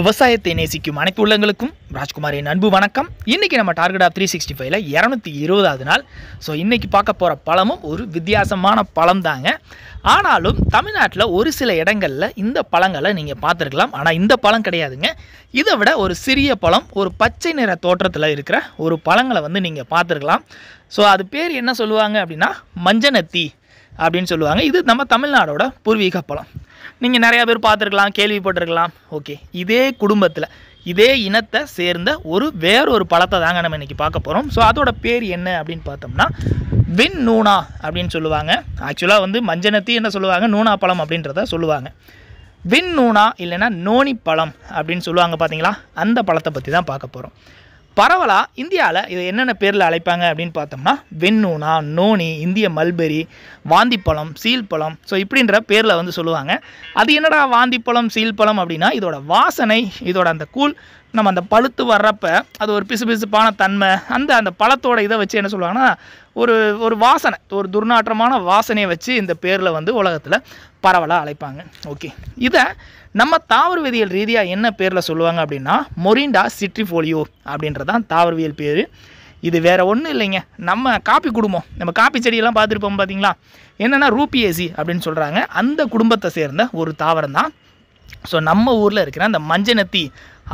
விவசாயத்தை நேசிக்கும் அனைத்து உள்ளங்களுக்கும் ராஜ்குமாரின் அன்பு வணக்கம் இன்றைக்கி நம்ம டார்கெட் ஆஃப் த்ரீ சிக்ஸ்டி ஃபைவ்ல இரநூத்தி இருபதாவது நாள் ஸோ இன்றைக்கி பார்க்க போகிற பழமும் ஒரு வித்தியாசமான பழம் தாங்க ஆனாலும் தமிழ்நாட்டில் ஒரு சில இடங்களில் இந்த பழங்களை நீங்கள் பார்த்துருக்கலாம் ஆனால் இந்த பழம் கிடையாதுங்க இதை விட ஒரு சிறிய பழம் ஒரு பச்சை நிற தோற்றத்தில் இருக்கிற ஒரு பழங்களை வந்து நீங்கள் பார்த்துருக்கலாம் ஸோ அது பேர் என்ன சொல்லுவாங்க அப்படின்னா மஞ்சனத்தி அப்படின்னு சொல்லுவாங்க இது நம்ம தமிழ்நாடோட பூர்வீக பழம் நீங்கள் நிறையா பேர் பார்த்துருக்கலாம் கேள்விப்பட்டிருக்கலாம் ஓகே இதே குடும்பத்தில் இதே இனத்தை சேர்ந்த ஒரு வேறொரு பழத்தை தாங்க நம்ம இன்றைக்கி பார்க்க போகிறோம் ஸோ அதோட பேர் என்ன அப்படின்னு பார்த்தோம்னா வின் நூனா அப்படின்னு சொல்லுவாங்க ஆக்சுவலாக வந்து மஞ்சனத்தி என்ன சொல்லுவாங்க நூனா பழம் அப்படின்றத சொல்லுவாங்க வின் நூனா இல்லைன்னா நோனி பழம் அப்படின்னு சொல்லுவாங்க பார்த்தீங்களா அந்த பழத்தை பற்றி தான் பார்க்க போகிறோம் பரவலாக இந்தியாவில் இது என்னென்ன பேரில் அழைப்பாங்க அப்படின்னு பார்த்தோம்னா வெண்ணூனா நோனி இந்திய மல்பெரி வாந்திப்பழம் சீல்பழம் ஸோ இப்படின்ற பேரில் வந்து சொல்லுவாங்க அது என்னடா வாந்திப்பழம் சீல்பழம் அப்படின்னா இதோட வாசனை இதோட அந்த கூழ் நம்ம அந்த பழுத்து வர்றப்ப அது ஒரு பிசு பிசுப்பான தன்மை அந்த அந்த பழத்தோட இதை வச்சு என்ன சொல்லுவாங்கன்னா ஒரு ஒரு வாசனை ஒரு துர்நாற்றமான வாசனையை வச்சு இந்த பேரில் வந்து உலகத்தில் பரவலாக அழைப்பாங்க ஓகே இதை நம்ம தாவரவியல் ரீதியாக என்ன பேரில் சொல்லுவாங்க அப்படின்னா மொரிண்டா சிட்ரிஃபோலியோ அப்படின்றதான் தாவரவியல் பேர் இது வேறு ஒன்றும் இல்லைங்க நம்ம காப்பி குடும்பம் நம்ம காப்பி செடியெல்லாம் பார்த்துருப்போம் பார்த்தீங்களா என்னென்னா ரூபிஏசி அப்படின்னு சொல்கிறாங்க அந்த குடும்பத்தை சேர்ந்த ஒரு தாவரம் தான் ஸோ நம்ம ஊரில் இருக்கிற அந்த மஞ்சனத்தி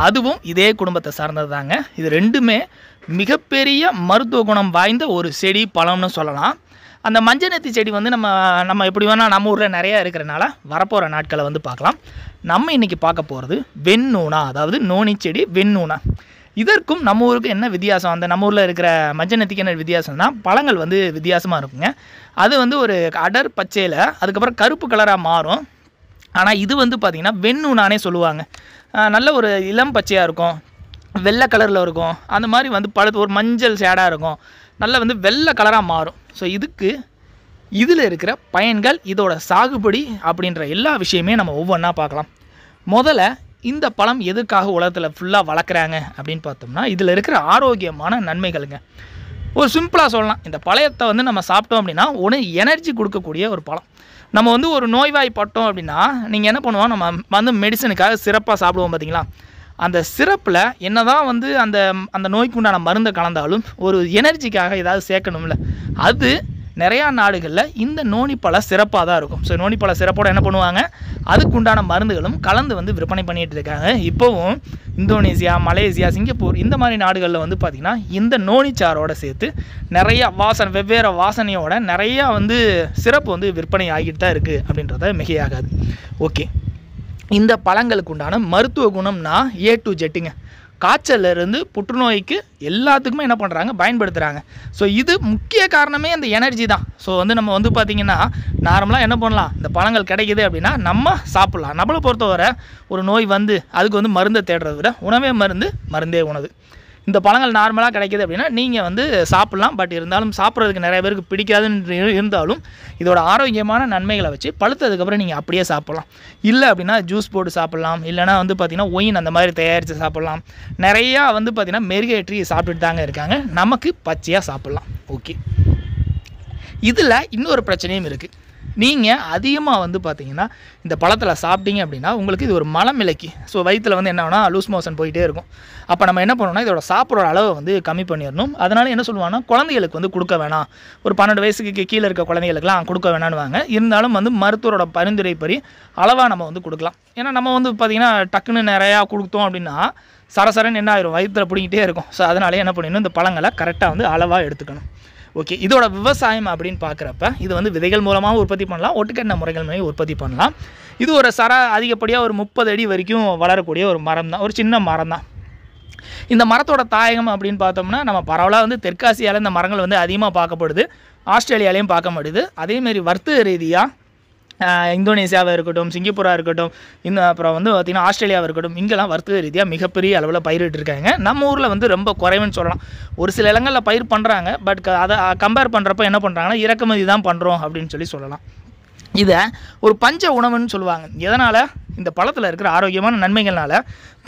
அதுவும் இதே குடும்பத்தை சார்ந்தது தாங்க இது ரெண்டுமே மிகப்பெரிய மருத்துவ குணம் வாய்ந்த ஒரு செடி பழம்னு சொல்லலாம் அந்த மஞ்சநெத்தி செடி வந்து நம்ம நம்ம எப்படி வேணால் நம்ம ஊரில் நிறையா இருக்கிறனால வரப்போகிற நாட்களை வந்து பார்க்கலாம் நம்ம இன்றைக்கி பார்க்க போகிறது வெண்ணூனா அதாவது நோனி செடி வெண்ணூனா இதற்கும் நம்ம ஊருக்கு என்ன வித்தியாசம் அந்த நம்ம ஊரில் இருக்கிற மஞ்சநெத்திக்கு என்ன வித்தியாசம்னா பழங்கள் வந்து வித்தியாசமாக இருக்குங்க அது வந்து ஒரு அடர் பச்சையில் அதுக்கப்புறம் கருப்பு கலராக மாறும் ஆனால் இது வந்து பார்த்திங்கன்னா வெண்ணுனானே சொல்லுவாங்க நல்ல ஒரு இளம் பச்சையாக இருக்கும் வெள்ளை கலரில் இருக்கும் அந்த மாதிரி வந்து பழத்து ஒரு மஞ்சள் ஷேடாக இருக்கும் நல்லா வந்து வெள்ளை கலராக மாறும் ஸோ இதுக்கு இதில் இருக்கிற பயன்கள் இதோட சாகுபடி அப்படின்ற எல்லா விஷயமே நம்ம ஒவ்வொன்றா பார்க்கலாம் முதல்ல இந்த பழம் எதுக்காக உலகத்தில் ஃபுல்லாக வளர்க்குறாங்க அப்படின்னு பார்த்தோம்னா இதில் இருக்கிற ஆரோக்கியமான நன்மைகளுங்க ஒரு சிம்பிளாக சொல்லலாம் இந்த பழையத்தை வந்து நம்ம சாப்பிட்டோம் அப்படின்னா ஒன்று எனர்ஜி கொடுக்கக்கூடிய ஒரு பழம் நம்ம வந்து ஒரு நோய்வாய்ப்பட்டோம் அப்படின்னா நீங்கள் என்ன பண்ணுவோம் நம்ம வந்து மெடிசனுக்காக சிறப்பாக சாப்பிடுவோம் பார்த்தீங்களா அந்த சிறப்பில் என்ன தான் வந்து அந்த அந்த நோய்க்கு உண்டான மருந்தை கலந்தாலும் ஒரு எனர்ஜிக்காக ஏதாவது சேர்க்கணும்ல அது நிறையா நாடுகளில் இந்த நோனிப்பழ சிறப்பாக தான் இருக்கும் ஸோ நோனிப்பழ சிறப்போடு என்ன பண்ணுவாங்க அதுக்குண்டான மருந்துகளும் கலந்து வந்து விற்பனை பண்ணிகிட்டு இருக்காங்க இப்போவும் இந்தோனேசியா மலேசியா சிங்கப்பூர் இந்த மாதிரி நாடுகளில் வந்து பார்த்திங்கன்னா இந்த நோனிச்சாரோட சேர்த்து நிறையா வாசனை வெவ்வேறு வாசனையோட நிறையா வந்து சிறப்பு வந்து விற்பனை ஆகிட்டு தான் இருக்குது அப்படின்றத மிகையாகாது ஓகே இந்த பழங்களுக்கு உண்டான மருத்துவ குணம்னா ஏ டு ஜெட்டுங்க காய்ச்சல்லேருந்து புற்றுநோய்க்கு எல்லாத்துக்குமே என்ன பண்ணுறாங்க பயன்படுத்துகிறாங்க ஸோ இது முக்கிய காரணமே அந்த எனர்ஜி தான் ஸோ வந்து நம்ம வந்து பார்த்திங்கன்னா நார்மலாக என்ன பண்ணலாம் இந்த பழங்கள் கிடைக்கிது அப்படின்னா நம்ம சாப்பிட்லாம் நம்மளை பொறுத்தவரை ஒரு நோய் வந்து அதுக்கு வந்து மருந்தை தேடுறத விட உணவே மருந்து மருந்தே உணவு இந்த பழங்கள் நார்மலாக கிடைக்கிது அப்படின்னா நீங்கள் வந்து சாப்பிட்லாம் பட் இருந்தாலும் சாப்பிட்றதுக்கு நிறைய பேருக்கு பிடிக்காதுன்னு இருந்தாலும் இதோட ஆரோக்கியமான நன்மைகளை வச்சு பழுத்ததுக்கப்புறம் நீங்கள் அப்படியே சாப்பிட்லாம் இல்லை அப்படின்னா ஜூஸ் போட்டு சாப்பிட்லாம் இல்லைனா வந்து பார்த்திங்கன்னா ஒயின் அந்த மாதிரி தயாரித்து சாப்பிட்லாம் நிறையா வந்து பார்த்திங்கன்னா மெருகேற்றி சாப்பிட்டுட்டு தாங்க இருக்காங்க நமக்கு பச்சையாக சாப்பிட்லாம் ஓகே இதில் இன்னொரு பிரச்சனையும் இருக்குது நீங்கள் அதிகமாக வந்து பார்த்தீங்கன்னா இந்த பழத்தில் சாப்பிட்டீங்க அப்படின்னா உங்களுக்கு இது ஒரு மலம் விலக்கி ஸோ வயிற்றில் வந்து என்ன வேணால் லூஸ் மோஷன் போயிட்டே இருக்கும் அப்போ நம்ம என்ன பண்ணணும்னா இதோட சாப்பிட்ற அளவை வந்து கம்மி பண்ணிடணும் அதனால் என்ன சொல்லுவாங்கன்னா குழந்தைகளுக்கு வந்து கொடுக்க வேணாம் ஒரு பன்னெண்டு வயசுக்கு கீழே இருக்க குழந்தைகளுக்குலாம் கொடுக்க வேணான்னு இருந்தாலும் வந்து மருத்துவரோட பரிந்துரைப்படி அளவாக நம்ம வந்து கொடுக்கலாம் ஏன்னா நம்ம வந்து பார்த்திங்கன்னா டக்குன்னு நிறையா கொடுத்தோம் அப்படின்னா சரசரன் என்ன ஆயிரும் வயிற்றில் பிடிக்கிட்டே இருக்கும் ஸோ அதனாலே என்ன பண்ணிடணும் இந்த பழங்களை கரெக்டாக வந்து அளவாக எடுத்துக்கணும் ஓகே இதோட விவசாயம் அப்படின்னு பார்க்குறப்ப இது வந்து விதைகள் மூலமாக உற்பத்தி பண்ணலாம் ஒட்டுக்கண்ண முறைகள் மூலமாக உற்பத்தி பண்ணலாம் இது ஒரு சர அதிகப்படியாக ஒரு முப்பது அடி வரைக்கும் வளரக்கூடிய ஒரு மரம் தான் ஒரு சின்ன மரம் தான் இந்த மரத்தோட தாயகம் அப்படின்னு பார்த்தோம்னா நம்ம பரவலாக வந்து தெற்காசியாவில் இந்த மரங்கள் வந்து அதிகமாக பார்க்கப்படுது ஆஸ்திரேலியாலையும் பார்க்க மாட்டுது அதேமாரி வர்த்தக ரீதியாக இந்தோனேஷியாவாக இருக்கட்டும் சிங்கப்பூராக இருக்கட்டும் இந்த அப்புறம் வந்து பார்த்திங்கன்னா ஆஸ்திரேலியாவாக இருக்கட்டும் இங்கெல்லாம் வர்த்தக ரீதியாக மிகப்பெரிய அளவில் பயிரிட்டு இருக்காங்க நம்ம ஊரில் வந்து ரொம்ப குறைவுன்னு சொல்லலாம் ஒரு சில இடங்களில் பயிர் பண்ணுறாங்க பட் அதை கம்பேர் பண்ணுறப்ப என்ன பண்ணுறாங்கன்னா இறக்குமதி தான் பண்ணுறோம் அப்படின்னு சொல்லி சொல்லலாம் இதை ஒரு பஞ்ச உணவுன்னு சொல்லுவாங்க எதனால் இந்த பழத்தில் இருக்கிற ஆரோக்கியமான நன்மைகள்னால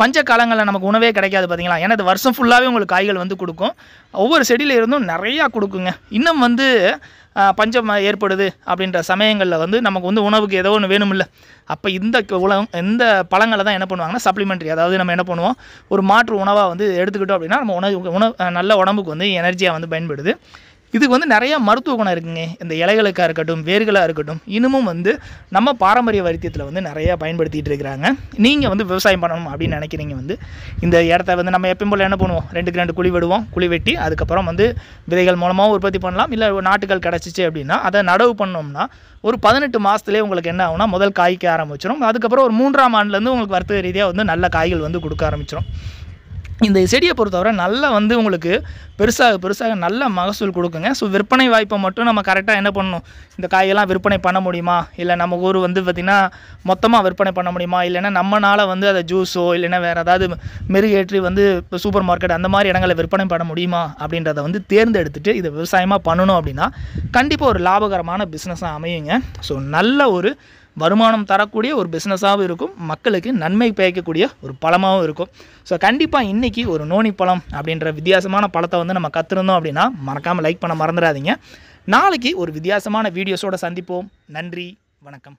பஞ்ச காலங்களில் நமக்கு உணவே கிடைக்காது பார்த்தீங்களா ஏன்னா இது வருஷம் ஃபுல்லாகவே உங்களுக்கு காய்கள் வந்து கொடுக்கும் ஒவ்வொரு செடியில் இருந்தும் நிறையா கொடுக்குங்க இன்னும் வந்து பஞ்சம் ஏற்படுது அப்படின்ற சமயங்களில் வந்து நமக்கு வந்து உணவுக்கு ஏதோ ஒன்று வேணுமில்ல அப்போ இந்த உலகம் இந்த பழங்களை தான் என்ன பண்ணுவாங்கன்னா சப்ளிமெண்ட்ரி அதாவது நம்ம என்ன பண்ணுவோம் ஒரு மாற்று உணவாக வந்து எடுத்துக்கிட்டோம் அப்படின்னா நம்ம உணவு உணவு நல்ல உடம்புக்கு வந்து எனர்ஜியாக வந்து பயன்படுது இதுக்கு வந்து நிறையா மருத்துவ குணம் இருக்குங்க இந்த இலைகளுக்காக இருக்கட்டும் வேர்களாக இருக்கட்டும் இன்னமும் வந்து நம்ம பாரம்பரிய வைத்தியத்தில் வந்து நிறையா பயன்படுத்திகிட்டு இருக்கிறாங்க நீங்கள் வந்து விவசாயம் பண்ணணும் அப்படின்னு நினைக்கிறீங்க வந்து இந்த இடத்த வந்து நம்ம எப்பயும் போல் என்ன பண்ணுவோம் ரெண்டுக்கு ரெண்டு குழி விடுவோம் குழி வெட்டி அதுக்கப்புறம் வந்து விதைகள் மூலமாக உற்பத்தி பண்ணலாம் இல்லை நாட்டுகள் கிடச்சிச்சு அப்படின்னா அதை நடவு பண்ணோம்னா ஒரு பதினெட்டு மாதத்துலேயே உங்களுக்கு என்ன ஆகும்னா முதல் காய்க்க ஆரம்பிச்சிடும் அதுக்கப்புறம் ஒரு மூன்றாம் ஆண்டுலேருந்து உங்களுக்கு வர்த்தக ரீதியாக வந்து நல்ல காய்கள் வந்து கொடுக்க ஆரம்பிச்சிடும் இந்த செடியை பொறுத்தவரை நல்லா வந்து உங்களுக்கு பெருசாக பெருசாக நல்ல மகசூல் கொடுக்குங்க ஸோ விற்பனை வாய்ப்பை மட்டும் நம்ம கரெக்டாக என்ன பண்ணணும் இந்த காயெல்லாம் விற்பனை பண்ண முடியுமா இல்லை நம்ம ஊர் வந்து பார்த்திங்கன்னா மொத்தமாக விற்பனை பண்ண முடியுமா இல்லைன்னா நம்மனால் வந்து அதை ஜூஸோ இல்லைன்னா வேறு ஏதாவது மெருகேற்றி வந்து இப்போ சூப்பர் மார்க்கெட் அந்த மாதிரி இடங்களில் விற்பனை பண்ண முடியுமா அப்படின்றத வந்து தேர்ந்தெடுத்துட்டு இதை விவசாயமாக பண்ணணும் அப்படின்னா கண்டிப்பாக ஒரு லாபகரமான பிஸ்னஸாக அமையுங்க ஸோ நல்ல ஒரு வருமானம் தரக்கூடிய ஒரு பிஸ்னஸாகவும் இருக்கும் மக்களுக்கு நன்மை பயக்கக்கூடிய ஒரு பழமாகவும் இருக்கும் ஸோ கண்டிப்பாக இன்றைக்கி ஒரு நோனி பழம் அப்படின்ற வித்தியாசமான பழத்தை வந்து நம்ம கற்றுருந்தோம் அப்படின்னா மறக்காமல் லைக் பண்ண மறந்துடாதீங்க நாளைக்கு ஒரு வித்தியாசமான வீடியோஸோடு சந்திப்போம் நன்றி வணக்கம்